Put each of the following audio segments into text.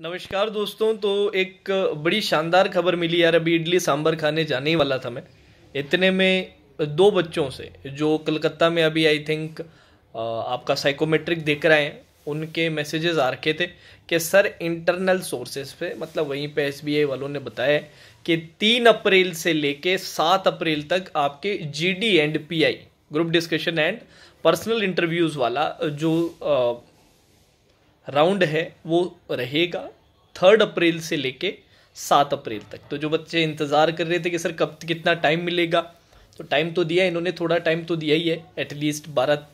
नमस्कार दोस्तों तो एक बड़ी शानदार खबर मिली यार अभी इडली सांभर खाने जाने ही वाला था मैं इतने में दो बच्चों से जो कलकत्ता में अभी आई थिंक आपका साइकोमेट्रिक देख रहे हैं उनके मैसेजेस आ रखे थे कि सर इंटरनल सोर्सेज पे मतलब वहीं पे एस वालों ने बताया कि तीन अप्रैल से लेके सात अप्रैल तक आपके G and P group discussion and personal interviews वाला जो राउंड है वो रहेगा थर्ड अप्रैल से लेके सात अप्रैल तक तो जो बच्चे इंतज़ार कर रहे थे कि सर कब कितना टाइम मिलेगा तो टाइम तो दिया इन्होंने थोड़ा टाइम तो दिया ही है एटलीस्ट बारह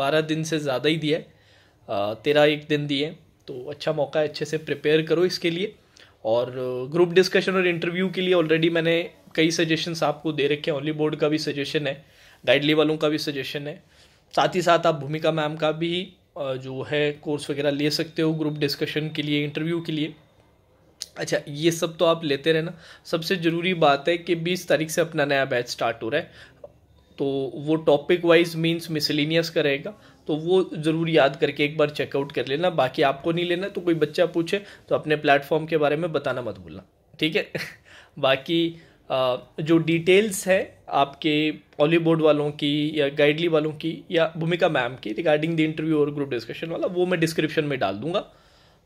बारह दिन से ज़्यादा ही दिया है तेरह एक दिन दिए तो अच्छा मौका है अच्छे से प्रिपेयर करो इसके लिए और ग्रुप डिस्कशन और इंटरव्यू के लिए ऑलरेडी मैंने कई सजेशंस आपको दे रखे हैं ओनली बोर्ड का भी सजेशन है गाइडली वालों का भी सजेशन है साथ ही साथ आप भूमिका मैम का भी जो है कोर्स वगैरह ले सकते हो ग्रुप डिस्कशन के लिए इंटरव्यू के लिए अच्छा ये सब तो आप लेते रहना सबसे ज़रूरी बात है कि बीस तारीख से अपना नया बैच स्टार्ट हो रहा है तो वो टॉपिक वाइज मीन्स मिसलिनियस का रहेगा तो वो ज़रूर याद करके एक बार चेकआउट कर लेना बाकी आपको नहीं लेना तो कोई बच्चा पूछे तो अपने प्लेटफॉर्म के बारे में बताना मत भूलना ठीक है बाकी जो डिटेल्स है आपके बोर्ड वालों की या गाइडली वालों की या भूमिका मैम की रिगार्डिंग द इंटरव्यू और ग्रुप डिस्कशन वाला वो मैं डिस्क्रिप्शन में डाल दूंगा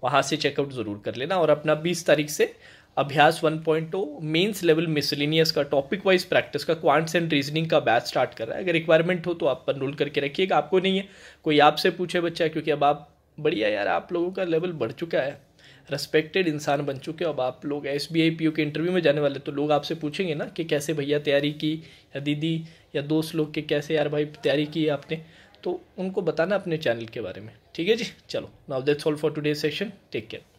वहाँ से चेकआउट ज़रूर कर लेना और अपना बीस तारीख से अभ्यास 1.0 पॉइंट मेन्स लेवल मिसलिनियस का टॉपिक वाइज प्रैक्टिस का क्वांट्स एंड रीजनिंग का बैच स्टार्ट कर रहा है अगर रिक्वायरमेंट हो तो आप अनरोल करके रखिएगा आपको नहीं है कोई आपसे पूछे बच्चा क्योंकि अब आप बढ़िया यार आप लोगों का लेवल बढ़ चुका है रेस्पेक्टेड इंसान बन चुके हो अब आप लोग S B I P O के इंटरव्यू में जाने वाले तो लोग आपसे पूछेंगे ना कि कैसे भैया तैयारी की या दीदी या दोस्त लोग के कैसे यार भाई तैयारी की आपने तो उनको बताना अपने चैनल के बारे में ठीक है जी चलो now that's all for today session take care